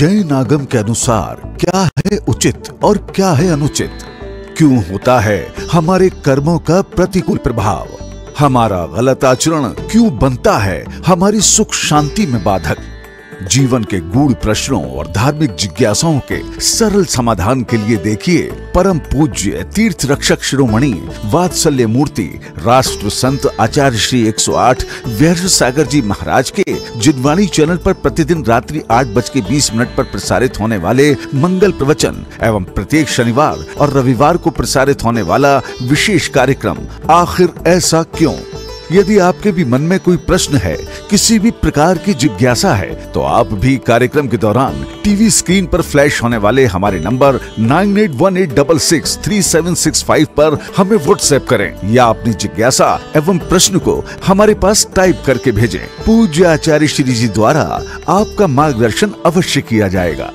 जय नागम के अनुसार क्या है उचित और क्या है अनुचित क्यों होता है हमारे कर्मों का प्रतिकूल प्रभाव हमारा गलत आचरण क्यों बनता है हमारी सुख शांति में बाधक जीवन के गूढ़ प्रश्नों और धार्मिक जिज्ञासाओं के सरल समाधान के लिए देखिए परम पूज्य तीर्थ रक्षक शिरोमणि वात्सल्य मूर्ति राष्ट्र संत आचार्य श्री 108 व्यर्थ सागर जी महाराज के जिदवाणी चैनल पर प्रतिदिन रात्रि आठ बज के बीस मिनट आरोप प्रसारित होने वाले मंगल प्रवचन एवं प्रत्येक शनिवार और रविवार को प्रसारित होने वाला विशेष कार्यक्रम आखिर ऐसा क्यों यदि आपके भी मन में कोई प्रश्न है किसी भी प्रकार की जिज्ञासा है तो आप भी कार्यक्रम के दौरान टीवी स्क्रीन पर फ्लैश होने वाले हमारे number nine eight one eight double six three seven six five पर हमें व्हाट्सएप करें या अपनी जिज्ञासा एवं प्रश्न को हमारे पास टाइप करके भेजें पूज्य आचार्य श्री जी द्वारा आपका मार्गदर्शन अवश्य किया जाएगा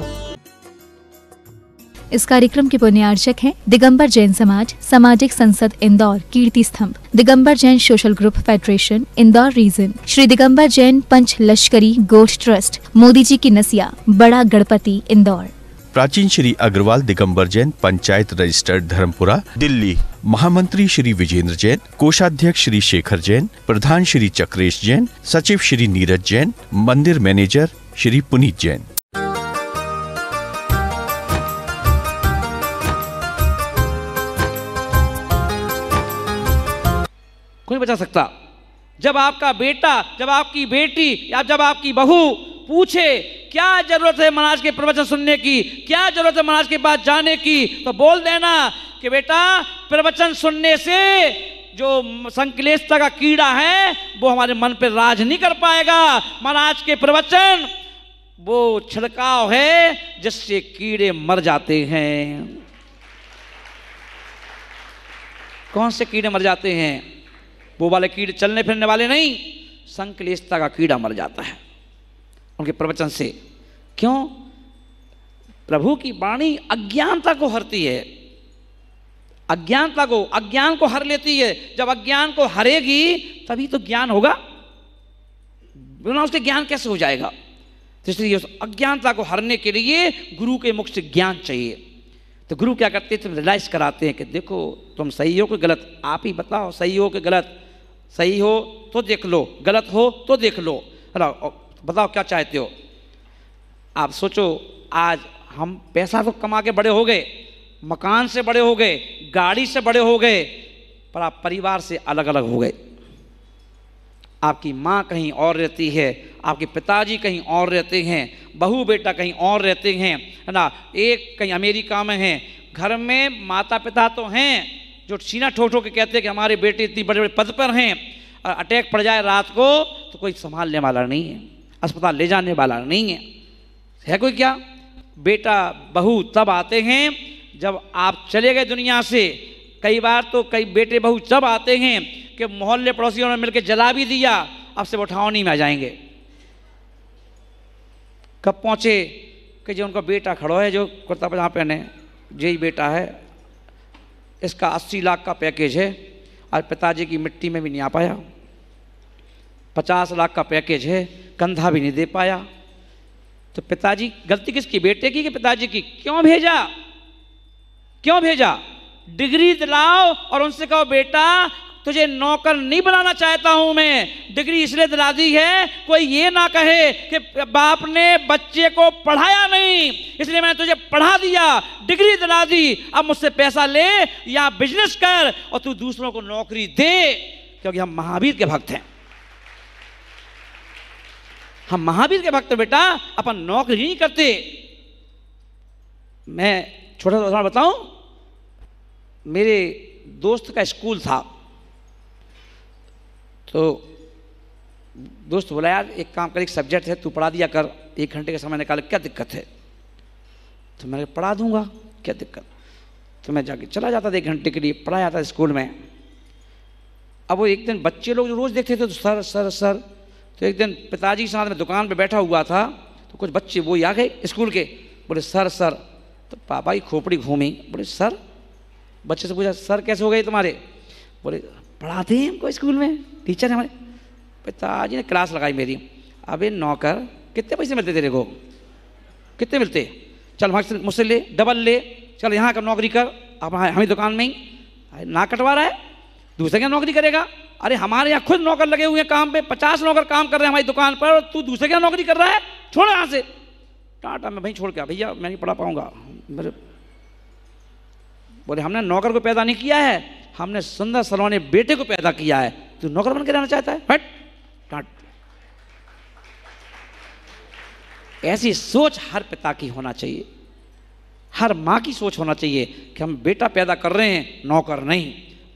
इस कार्यक्रम के पुण्यार्चक हैं दिगंबर जैन समाज सामाजिक संसद Indore Kirti Stambh Digambar Jain social group federation Indore region Shri Digambar Jain Panch Lashkari Goth trust Modi जी की नसिया बड़ा गणपति इंदौर प्राचीन श्री अग्रवाल दिगंबर जैन पंचायत रजिस्टर्ड धर्मपुरा दिल्ली महामंत्री श्री विजेंद्र जैन कोषाध्यक्ष श्री शेखर जैन प्रधान श्री चक्रेश जैन सचिव श्री नीरज जैन मंदिर मैनेजर श्री पुनीत जैन कोई बचा सकता जब आपका बेटा जब आपकी बेटी या जब आपकी बहू पूछे क्या जरूरत है महाराज के प्रवचन सुनने की क्या जरूरत है महाराज के पास जाने की तो बोल देना कि बेटा प्रवचन सुनने से जो संकलेशता का कीड़ा है वो हमारे मन पर राज नहीं कर पाएगा महाराज के प्रवचन वो छिड़काव है जिससे कीड़े मर जाते हैं कौन से कीड़े मर जाते हैं वो वाले कीड़े चलने फिरने वाले नहीं संकलेशता का कीड़ा मर जाता है उनके प्रवचन से क्यों प्रभु की वाणी अज्ञानता को हरती है अज्ञानता को अज्ञान को हर लेती है जब अज्ञान को हरेगी तभी तो ज्ञान होगा बिना उसके ज्ञान कैसे हो जाएगा तो इसलिए उस अज्ञानता को हरने के लिए गुरु के मुख से ज्ञान चाहिए तो गुरु क्या करते हैं तुम रिलाइज कराते हैं कि देखो तुम सही हो कि गलत आप ही बताओ सही हो कि गलत सही हो तो देख लो गलत हो तो देख लो बताओ बताओ क्या चाहते हो आप सोचो आज हम पैसा तो कमा के बड़े हो गए मकान से बड़े हो गए गाड़ी से बड़े हो गए पर आप परिवार से अलग अलग हो गए आपकी माँ कहीं और रहती है आपके पिताजी कहीं और रहते हैं बहू बेटा कहीं और रहते हैं है ना एक कहीं अमेरिका में है घर में माता पिता तो हैं जो छीना ठोठो के कहते हैं कि हमारे बेटे इतनी बड़े बड़े पद पर हैं और अटैक पड़ जाए रात को तो कोई संभालने वाला नहीं है अस्पताल ले जाने वाला नहीं है है कोई क्या बेटा बहू तब आते हैं जब आप चले गए दुनिया से कई बार तो कई बेटे बहू जब आते हैं कि मोहल्ले पड़ोसियों ने मिलकर जला भी दिया अब से उठावनी में आ जाएंगे कब पहुँचे कि जो उनका बेटा खड़ो है जो कुर्ता पजामा पहने यही बेटा है इसका अस्सी लाख का पैकेज है और पिताजी की मिट्टी में भी नहीं आ पाया पचास लाख का पैकेज है कंधा भी नहीं दे पाया तो पिताजी गलती किसकी बेटे की कि पिताजी की क्यों भेजा क्यों भेजा डिग्री दिलाओ और उनसे कहो बेटा तुझे नौकर नहीं बनाना चाहता हूं मैं डिग्री इसलिए दिला दी है कोई ये ना कहे कि बाप ने बच्चे को पढ़ाया नहीं इसलिए मैंने तुझे पढ़ा दिया डिग्री दिला दी अब मुझसे पैसा ले या बिजनेस कर और तू दूसरों को नौकरी दे क्योंकि हम महावीर के भक्त हैं हम महावीर के भक्त बेटा अपन नौकरी नहीं करते मैं छोटा सा उदाहरण बताऊं मेरे दोस्त का स्कूल था तो दोस्त बोला यार एक काम कर एक सब्जेक्ट है तू पढ़ा दिया कर एक घंटे का समय निकाल क्या दिक्कत है तो मैंने पढ़ा दूंगा क्या दिक्कत तो मैं जाके चला जाता था एक घंटे के लिए पढ़ा जाता स्कूल में अब वो एक दिन बच्चे लोग जो रोज़ देखते थे तो सर सर सर तो एक दिन पिताजी के साथ में दुकान पे बैठा हुआ था तो कुछ बच्चे वो ही आ गए स्कूल के बोले सर सर तो पापा की खोपड़ी घूमी बोले सर बच्चे से पूछा सर कैसे हो गए तुम्हारे बोले पढ़ाते हैं हमको स्कूल में टीचर हमारे पिताजी ने क्लास लगाई मेरी अबे नौकर कितने पैसे मिलते तेरे को कितने मिलते चल वहाँ मुझसे ले डबल ले चल यहाँ का नौकरी कर अब हमें दुकान में ही अरे ना कटवा रहा है दूसरे क्या नौकरी करेगा अरे हमारे यहाँ खुद नौकर लगे हुए हैं काम पे पचास नौकर काम कर रहे हैं हमारी दुकान पर और तू दूसरे क्या नौकरी कर रहा है छोड़ यहाँ से टाटा मैं भाई छोड़ के भैया मैं नहीं पढ़ा पाऊँगा मेरे बोले हमने नौकर को पैदा नहीं किया है हमने सुंदर सलोने बेटे को पैदा किया है तू नौकर बन के रहना चाहता है हट ऐसी सोच हर पिता की होना चाहिए हर माँ की सोच होना चाहिए कि हम बेटा पैदा कर रहे हैं नौकर नहीं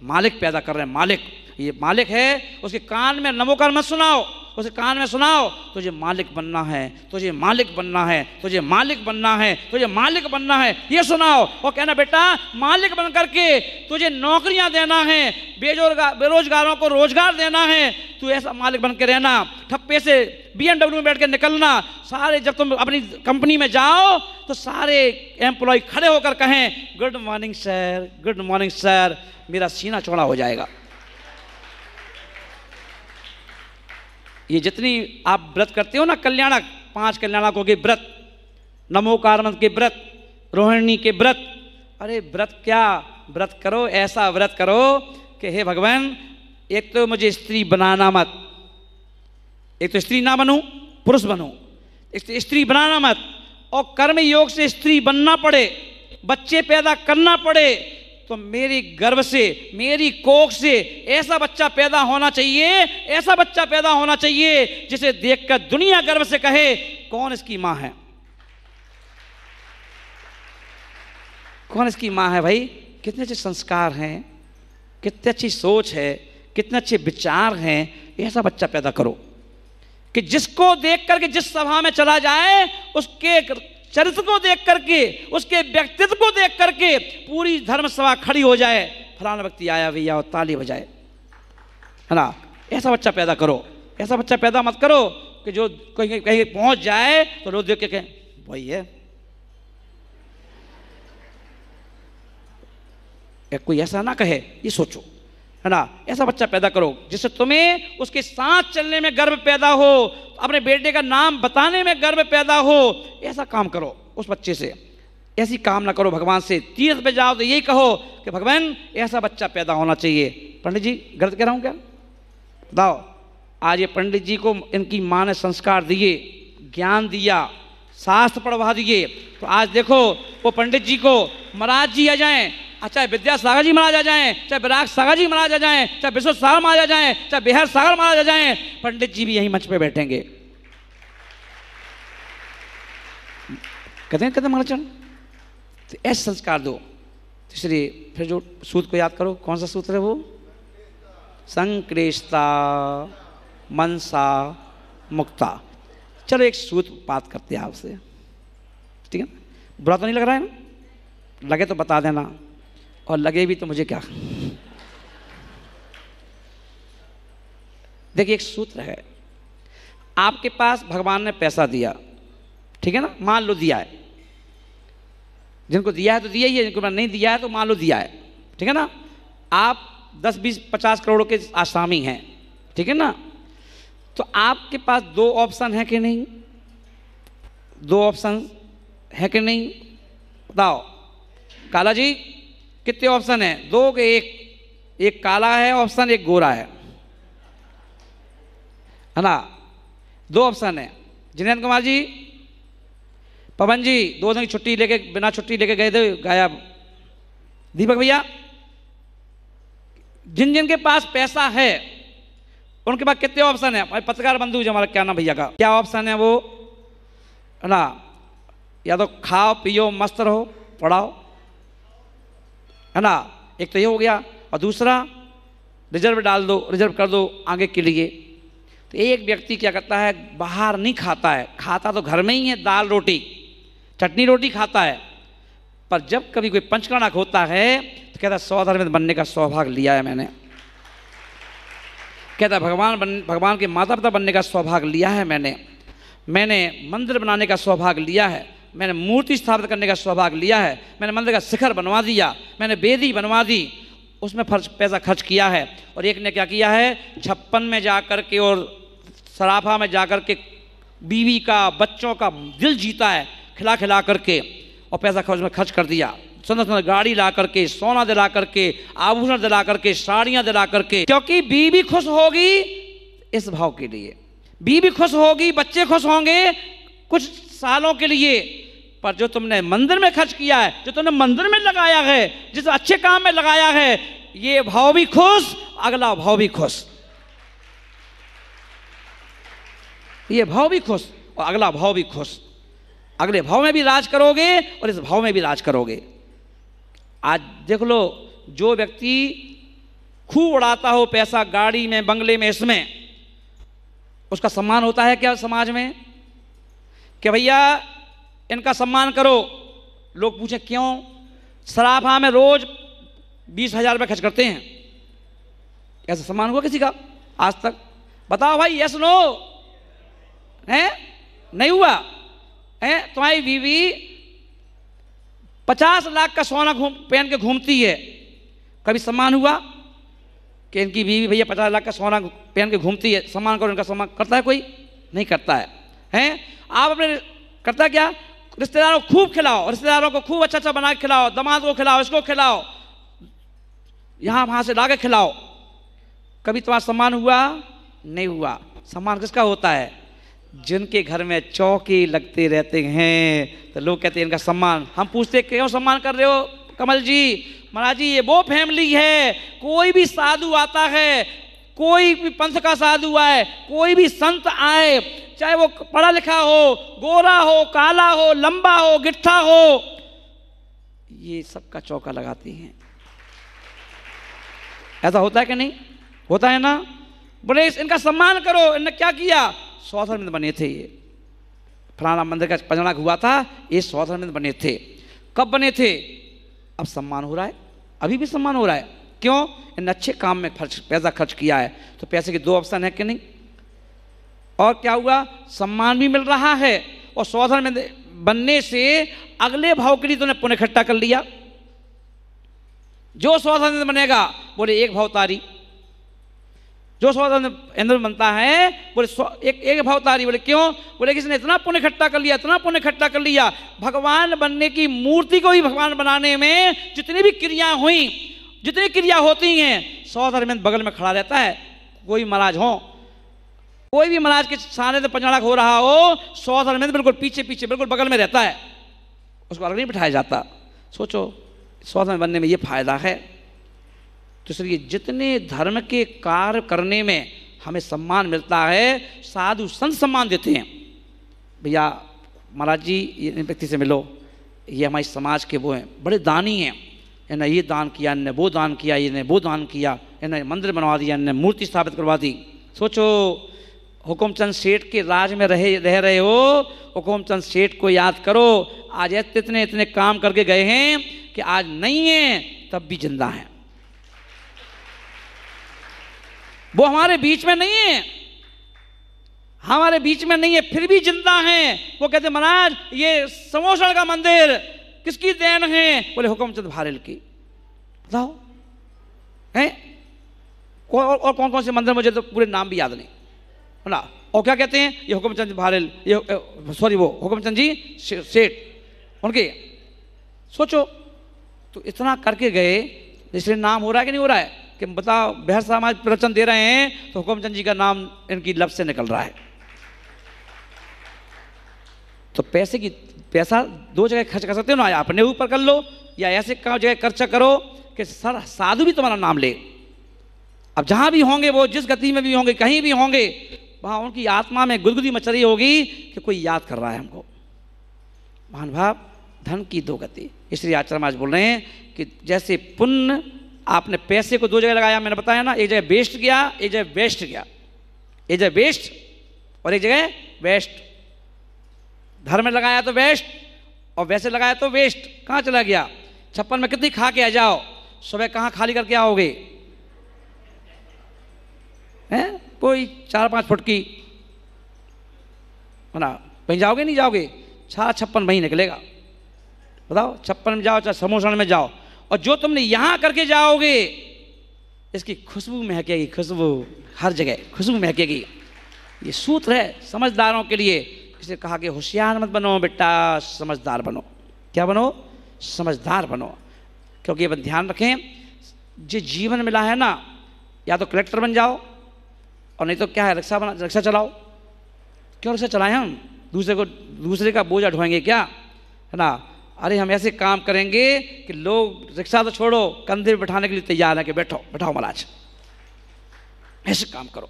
मालिक पैदा कर रहे हैं मालिक ये मालिक है उसके कान में नमोकार मत सुनाओ उसे कान में सुनाओ तुझे मालिक बनना है तुझे मालिक बनना है तुझे मालिक बनना है तुझे मालिक बनना है ये सुनाओ और कहना बेटा मालिक बन करके तुझे नौकरियां देना है बेरोजगार बेरोजगारों को रोजगार देना है तू ऐसा मालिक बन के रहना ठप्पे से बीएमडब्ल्यू में बैठ के निकलना सारे जब तुम अपनी कंपनी में जाओ तो सारे एम्प्लॉय खड़े होकर कहें good morning sir good morning sir मेरा सीना चौड़ा हो जाएगा ये जितनी आप व्रत करते हो ना कल्याणक पांच कल्याणकों के व्रत नमोकार के व्रत रोहिणी के व्रत अरे व्रत क्या व्रत करो ऐसा व्रत करो कि हे भगवान एक तो मुझे स्त्री बनाना मत एक तो स्त्री ना बनू पुरुष बनू एक तो स्त्री बनाना मत और कर्म योग से स्त्री बनना पड़े बच्चे पैदा करना पड़े तो मेरी गर्व से मेरी कोख से ऐसा बच्चा पैदा होना चाहिए ऐसा बच्चा पैदा होना चाहिए जिसे देखकर दुनिया गर्व से कहे कौन इसकी मां है कौन इसकी मां है भाई कितने अच्छे संस्कार हैं कितनी अच्छी सोच है कितने अच्छे विचार हैं ऐसा बच्चा पैदा करो कि जिसको देख करके जिस सभा में चला जाए उसके चरित्र को देख करके उसके व्यक्तित्व को देख करके पूरी धर्म सभा खड़ी हो जाए फलाना व्यक्ति आया भैया और ताली बजाए है ना ऐसा बच्चा पैदा करो ऐसा बच्चा पैदा मत करो कि जो कहीं कहीं पहुंच जाए तो रोज देख के कहें वही है कोई ऐसा ना कहे ये सोचो है ना ऐसा बच्चा पैदा करो जिससे तुम्हें उसके साथ चलने में गर्व पैदा हो अपने बेटे का नाम बताने में गर्व पैदा हो ऐसा काम करो उस बच्चे से ऐसी काम ना करो भगवान से तीर्थ पे जाओ तो यही कहो कि भगवान ऐसा बच्चा पैदा होना चाहिए पंडित जी गलत कह रहा हूँ क्या बताओ आज ये पंडित जी को इनकी माँ ने संस्कार दिए ज्ञान दिया शास्त्र पढ़वा दिए तो आज देखो वो पंडित जी को महाराज जी आ जाएं चाहे विद्यासागर जी आ जाए चाहे विराग सागर जी आ जाए चाहे विश्व सागर आ जाए चाहे बिहार सागर आ जाए पंडित जी भी यहीं मंच पे बैठेंगे कदम कदम कहते महाराज तो ऐसे संस्कार दो तीसरी तो फिर जो सूत को याद करो कौन सा सूत्र है वो संक्रेष्ता मनसा मुक्ता चलो एक सूत बात करते हैं आपसे ठीक है बुरा तो नहीं लग रहा है ना लगे तो बता देना और लगे भी तो मुझे क्या देखिए एक सूत्र है आपके पास भगवान ने पैसा दिया ठीक है ना मान लो दिया है जिनको दिया है तो दिया ही है जिनको नहीं दिया है तो मान लो दिया है ठीक है ना आप दस बीस पचास करोड़ के आसामी हैं ठीक है ना तो आपके पास दो ऑप्शन है कि नहीं दो ऑप्शन है कि नहीं बताओ काला जी कितने ऑप्शन है दो के एक एक काला है ऑप्शन एक गोरा है है ना दो ऑप्शन है जिनेन्द्र कुमार जी पवन जी दो दिन की छुट्टी लेके बिना छुट्टी लेके गए थे गायब दीपक भैया जिन जिन के पास पैसा है उनके पास कितने ऑप्शन है भाई पत्रकार बंधु जो हमारा क्या नाम भैया का क्या ऑप्शन है वो है ना या तो खाओ पियो मस्त रहो पढ़ाओ है ना एक तो ये हो गया और दूसरा रिजर्व डाल दो रिजर्व कर दो आगे के लिए तो एक व्यक्ति क्या करता है बाहर नहीं खाता है खाता तो घर में ही है दाल रोटी चटनी रोटी खाता है पर जब कभी कोई पंचकर्णक होता है तो कहता सौधर्म बनने का सौभाग्य लिया है मैंने कहता भगवान बन भगवान के माता पिता बनने का सौभाग्य लिया है मैंने मैंने मंदिर बनाने का सौभाग्य लिया है मैंने मूर्ति स्थापित करने का सौभाग्य लिया है मैंने मंदिर का शिखर बनवा दिया मैंने बेदी बनवा दी उसमें फर्च पैसा खर्च किया है और एक ने क्या किया है छप्पन में जा कर के और सराफा में जा कर के बीवी का बच्चों का दिल जीता है खिला खिला करके और पैसा खर्च में खर्च कर दिया सुंदर सुंदर गाड़ी ला करके सोना दिला करके आभूषण दिला करके साड़ियाँ दिला करके क्योंकि बीवी खुश होगी इस भाव के लिए बीवी खुश होगी बच्चे खुश होंगे कुछ सालों के लिए पर जो तुमने मंदिर में खर्च किया है जो तुमने मंदिर में लगाया है जिस अच्छे काम में लगाया है ये भाव भी खुश अगला भाव भी खुश ये भाव भी खुश और अगला भाव भी खुश अगले भाव में भी राज करोगे और इस भाव में भी राज करोगे आज देख लो जो व्यक्ति खूब उड़ाता हो पैसा गाड़ी में बंगले में इसमें उसका सम्मान होता है क्या समाज में कि भैया इनका सम्मान करो लोग पूछे क्यों सराफा में रोज बीस हजार रुपये खर्च करते हैं ऐसा सम्मान हुआ किसी का आज तक बताओ भाई यस नो है नहीं हुआ है तुम्हारी बीवी पचास लाख का सोना घूम पहन के घूमती है कभी सम्मान हुआ कि इनकी बीवी भैया पचास लाख का सोना पहन के घूमती है सम्मान करो इनका सम्मान करता है कोई नहीं करता है हैं आप अपने करता क्या रिश्तेदारों को खूब खिलाओ रिश्तेदारों को खूब अच्छा अच्छा बना के खिलाओ दमाद को खिलाओ इसको खिलाओ यहाँ वहां से लाके खिलाओ कभी तुम्हारा सम्मान हुआ नहीं हुआ सम्मान किसका होता है जिनके घर में चौकी लगते रहते हैं तो लोग कहते हैं इनका सम्मान हम पूछते क्यों सम्मान कर रहे हो कमल जी महाराज जी ये वो फैमिली है कोई भी साधु आता है कोई भी पंथ का साधु आए कोई भी संत आए चाहे वो पढ़ा लिखा हो गोरा हो काला हो लंबा हो गिट्ठा हो ये सबका चौका लगाती हैं ऐसा होता है कि नहीं होता है ना बोले इनका सम्मान करो इनने क्या किया सौधर्मिंद बने थे ये फलाना मंदिर का पंजाक हुआ था ये सौधर्मिंद बने थे कब बने थे अब सम्मान हो रहा है अभी भी सम्मान हो रहा है क्यों इन अच्छे काम में खर्च पैसा खर्च किया है तो पैसे के दो ऑप्शन है कि नहीं और क्या हुआ सम्मान भी मिल रहा है और सौधन में बनने से अगले भाव के लिए तुमने पुनः इकट्ठा कर लिया जो सौधन बनेगा बोले एक भाव तारी जो सौधन इंद्र बनता है बोले एक एक भाव तारी बोले क्यों बोले किसने इतना पुण्य इकट्ठा कर लिया इतना पुण्य इकट्ठा कर लिया भगवान बनने की मूर्ति को भी भगवान बनाने में जितनी भी क्रियाएं हुई जितनी क्रिया होती हैं सौ दरमियान बगल में खड़ा रहता है कोई महाराज हो कोई भी महाराज के सामने तो पंजाड़ा हो रहा हो सौ दरमियान बिल्कुल पीछे पीछे बिल्कुल बगल में रहता है उसको अलग नहीं बिठाया जाता सोचो सौ धर्म बनने में ये फायदा है तो इसलिए जितने धर्म के कार्य करने में हमें सम्मान मिलता है साधु संत सम्मान देते हैं भैया महाराज जी इन व्यक्ति से मिलो ये हमारे समाज के वो हैं बड़े दानी हैं इन्हें ये दान किया इन्हें वो दान किया इन्हें वो दान किया इन्हें मंदिर बनवा दिया इन्हें मूर्ति स्थापित करवा दी सोचो हुकुमचंद सेठ के राज में रहे रह रहे हो हुकुमचंद सेठ को याद करो आज इतने इतने काम करके गए हैं कि आज नहीं है तब भी जिंदा हैं वो हमारे बीच में नहीं है हमारे बीच में नहीं है फिर भी जिंदा हैं वो कहते महाराज ये समोषण का मंदिर किसकी देन है बोले हुकुमचंद भारेल की बताओ हैं और, और कौन कौन से मंदिर मुझे तो पूरे नाम भी याद नहीं बोला और क्या कहते हैं ये हुकुमचंद भारेल ये सॉरी वो हुकुमचंद जी से, सेठ उनके सोचो तो इतना करके गए इसलिए नाम हो रहा है कि नहीं हो रहा है कि बताओ बेहद समाज प्रवचन दे रहे हैं तो हुकुमचंद जी का नाम इनकी लब से निकल रहा है तो पैसे की पैसा दो जगह खर्च कर सकते हो ना अपने ऊपर कर लो या ऐसे जगह खर्चा करो कि सर साधु भी तुम्हारा नाम ले अब जहाँ भी होंगे वो जिस गति में भी होंगे कहीं भी होंगे वहां उनकी आत्मा में गुदगुदी मच रही होगी कि कोई याद कर रहा है हमको महान भाव धन की दो गति इसलिए आचार्य आज बोल रहे हैं कि जैसे पुण्य आपने पैसे को दो जगह लगाया मैंने बताया ना एक जगह बेस्ट गया एक जगह वेस्ट गया एक जगह वेस्ट और एक जगह वेस्ट धर्म में लगाया तो वेस्ट और वैसे लगाया तो वेस्ट कहाँ चला गया छप्पन में कितनी खा के आ जाओ सुबह कहाँ खाली करके आओगे हैं कोई चार पाँच फुट की है ना कहीं जाओगे नहीं जाओगे छा छप्पन वहीं निकलेगा बताओ छप्पन में जाओ चाहे समोसन में जाओ और जो तुमने यहाँ करके जाओगे इसकी खुशबू महकेगी खुशबू हर जगह खुशबू महकेगी ये सूत्र है समझदारों के लिए इसे कहा कि होशियार मत बनो बेटा समझदार बनो क्या बनो समझदार बनो क्योंकि अपन ध्यान रखें जो जीवन मिला है ना या तो कलेक्टर बन जाओ और नहीं तो क्या है रक्षा बना रक्षा चलाओ क्यों रक्षा चलाएं हम दूसरे को दूसरे का बोझ ढोएंगे क्या है ना अरे हम ऐसे काम करेंगे कि लोग रिक्शा तो छोड़ो कंधे पर बैठाने के लिए तैयार है कि बैठो बैठाओ महाराज ऐसे काम करो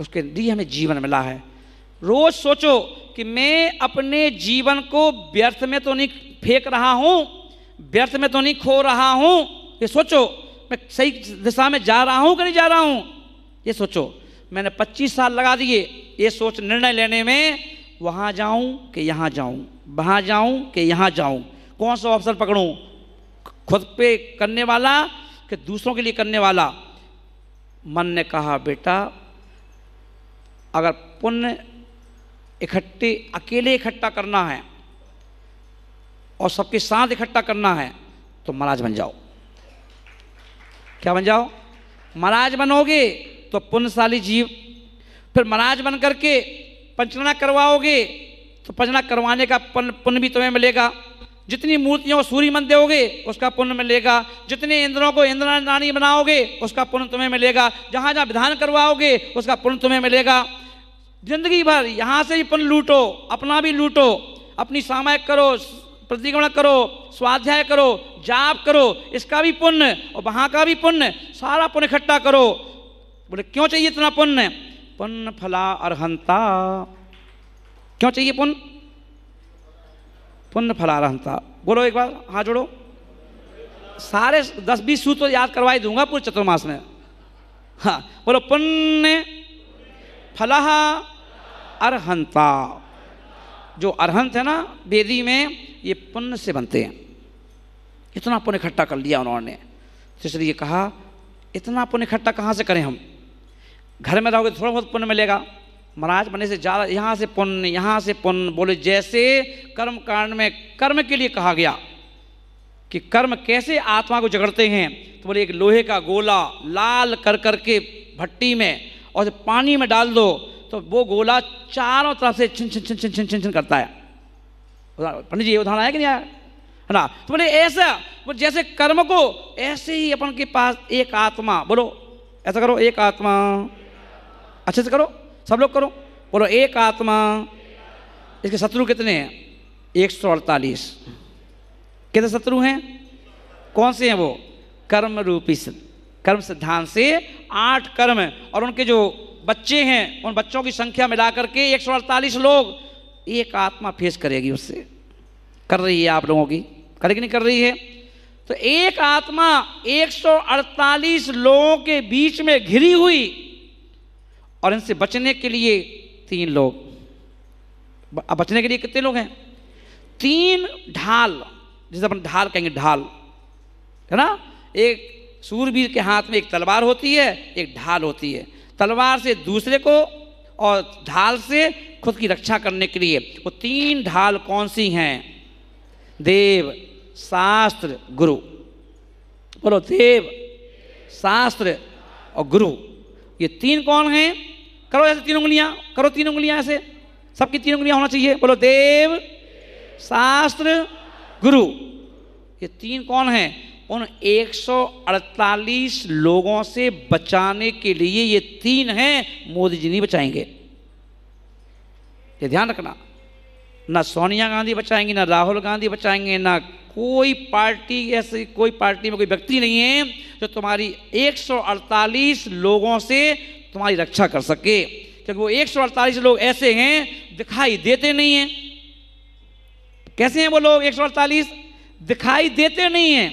उसके लिए हमें जीवन मिला है रोज सोचो कि मैं अपने जीवन को व्यर्थ में तो नहीं फेंक रहा हूं व्यर्थ में तो नहीं खो रहा हूं ये सोचो मैं सही दिशा में जा रहा हूं कि नहीं जा रहा हूं ये सोचो मैंने 25 साल लगा दिए ये सोच निर्णय लेने में वहां जाऊं कि यहां जाऊं वहां जाऊं कि यहां जाऊं कौन सा ऑप्शन पकड़ू खुद पे करने वाला कि दूसरों के लिए करने वाला मन ने कहा बेटा अगर पुण्य इकट्ठे अकेले इकट्ठा करना है और सबके साथ इकट्ठा करना है तो महाराज बन जाओ क्या बन जाओ महाराज बनोगे तो पुण्यशाली जीव फिर महाराज बन करके पंचना करवाओगे तो पंचना करवाने का पुण्य भी तुम्हें मिलेगा जितनी मूर्तियों को सूर्य मन दोगे उसका पुण्य मिलेगा जितने इंद्रों को इंद्रानी बनाओगे उसका पुण्य तुम्हें मिलेगा जहां जहां विधान करवाओगे उसका पुण्य तुम्हें मिलेगा जिंदगी भर यहां से भी अपन लूटो अपना भी लूटो अपनी सामायिक करो प्रतिक्रमण करो स्वाध्याय करो जाप करो इसका भी पुण्य और वहां का भी पुण्य सारा पुण्य इकट्ठा करो बोले क्यों चाहिए इतना पुण्य पुण्य फला अरहंता क्यों चाहिए पुण्य पुण्य फला अरहंता बोलो एक बार हाँ जोड़ो सारे दस बीस सूत्र याद करवाई दूंगा पूरे चतुर्मास में हाँ बोलो पुण्य फलाहा अरहंता जो अरहंत है ना वेदी में ये पुण्य से बनते हैं इतना पुण्य इकट्ठा कर लिया उन्होंने तो इसलिए कहा इतना पुण्य इकट्ठा कहाँ से करें हम घर में रहोगे तो थोड़ा बहुत पुण्य मिलेगा महाराज बनने से ज़्यादा यहाँ से पुण्य यहाँ से पुण्य बोले जैसे कर्म कांड में कर्म के लिए कहा गया कि कर्म कैसे आत्मा को जगड़ते हैं तो बोले एक लोहे का गोला लाल कर करके भट्टी में और जब पानी में डाल दो तो वो गोला चारों तरफ से छिन छिन छिन छिन छिन छिन छिन करता है पंडित जी ये उदाहरण आया कि नहीं आया है ना तो मैंने ऐसा जैसे कर्म को ऐसे ही अपन के पास एक आत्मा बोलो ऐसा करो एक आत्मा अच्छे से करो सब लोग करो बोलो एक आत्मा इसके शत्रु कितने हैं एक सौ अड़तालीस कितने शत्रु हैं कौन से हैं वो कर्म रूपी कर्म सिद्धांत से आठ कर्म और उनके जो बच्चे हैं उन बच्चों की संख्या मिलाकर के एक लोग एक आत्मा फेस करेगी उससे कर रही है आप लोगों की करेगी नहीं कर रही है तो एक आत्मा 148 लोगों के बीच में घिरी हुई और इनसे बचने के लिए तीन लोग अब बचने के लिए कितने लोग हैं तीन ढाल जिसे अपन ढाल कहेंगे ढाल है ना एक सूरवीर के हाथ में एक तलवार होती है एक ढाल होती है तलवार से दूसरे को और ढाल से खुद की रक्षा करने के लिए वो तीन ढाल कौन सी हैं देव शास्त्र गुरु बोलो देव शास्त्र और गुरु ये तीन कौन हैं करो ऐसे तीन उंगलियां करो तीन उंगलियां ऐसे सबकी तीन उंगलियां होना चाहिए बोलो देव शास्त्र गुरु ये तीन कौन हैं उन 148 लोगों से बचाने के लिए ये तीन हैं मोदी जी नहीं बचाएंगे ये ध्यान रखना ना सोनिया गांधी बचाएंगी ना राहुल गांधी बचाएंगे ना कोई पार्टी ऐसी कोई पार्टी में कोई व्यक्ति नहीं है जो तुम्हारी 148 लोगों से तुम्हारी रक्षा कर सके क्योंकि वो 148 लोग ऐसे हैं दिखाई देते नहीं हैं कैसे हैं वो लोग 148 दिखाई देते नहीं हैं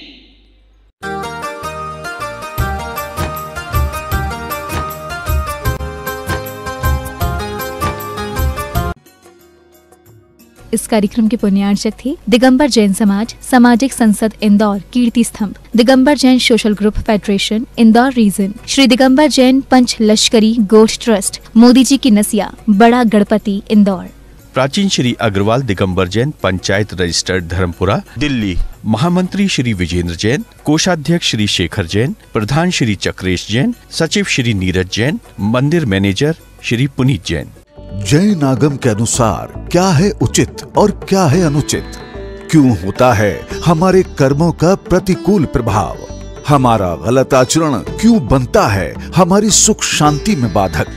इस कार्यक्रम के पुण्यार्चक थे दिगंबर जैन समाज सामाजिक संसद Indore Kirti Stambh Digambar Jain social group federation Indore region Shri Digambar Jain Panch Lashkari Gosh trust Modi जी की नसिया बड़ा गणपति इंदौर प्राचीन श्री अग्रवाल दिगंबर जैन पंचायत रजिस्टर्ड धर्मपुरा दिल्ली महामंत्री श्री विजेंद्र जैन कोषाध्यक्ष श्री शेखर जैन प्रधान श्री चक्रेश जैन सचिव श्री नीरज जैन मंदिर मैनेजर श्री पुनीत जैन जय नागम के अनुसार क्या है उचित और क्या है अनुचित क्यों होता है हमारे कर्मों का प्रतिकूल प्रभाव हमारा गलत आचरण क्यों बनता है हमारी सुख शांति में बाधक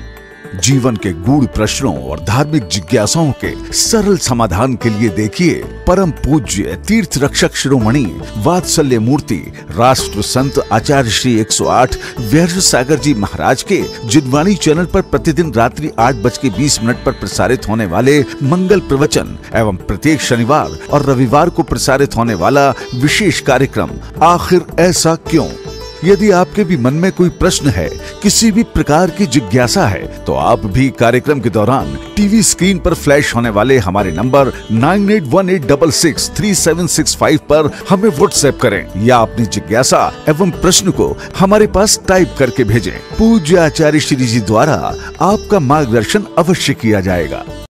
जीवन के गूढ़ प्रश्नों और धार्मिक जिज्ञासाओं के सरल समाधान के लिए देखिए परम पूज्य तीर्थ रक्षक शिरोमणि वात्सल्य मूर्ति राष्ट्र संत आचार्य श्री 108 व्यर्थ सागर जी महाराज के जिनवाणी चैनल पर प्रतिदिन रात्रि आठ बज के बीस मिनट पर प्रसारित होने वाले मंगल प्रवचन एवं प्रत्येक शनिवार और रविवार को प्रसारित होने वाला विशेष कार्यक्रम आखिर ऐसा क्यों यदि आपके भी मन में कोई प्रश्न है किसी भी प्रकार की जिज्ञासा है तो आप भी कार्यक्रम के दौरान टीवी स्क्रीन पर फ्लैश होने वाले हमारे number nine eight one eight double six three seven six five पर हमें व्हाट्सएप करें या अपनी जिज्ञासा एवं प्रश्न को हमारे पास टाइप करके भेजें पूज्य आचार्य श्री जी द्वारा आपका मार्गदर्शन अवश्य किया जाएगा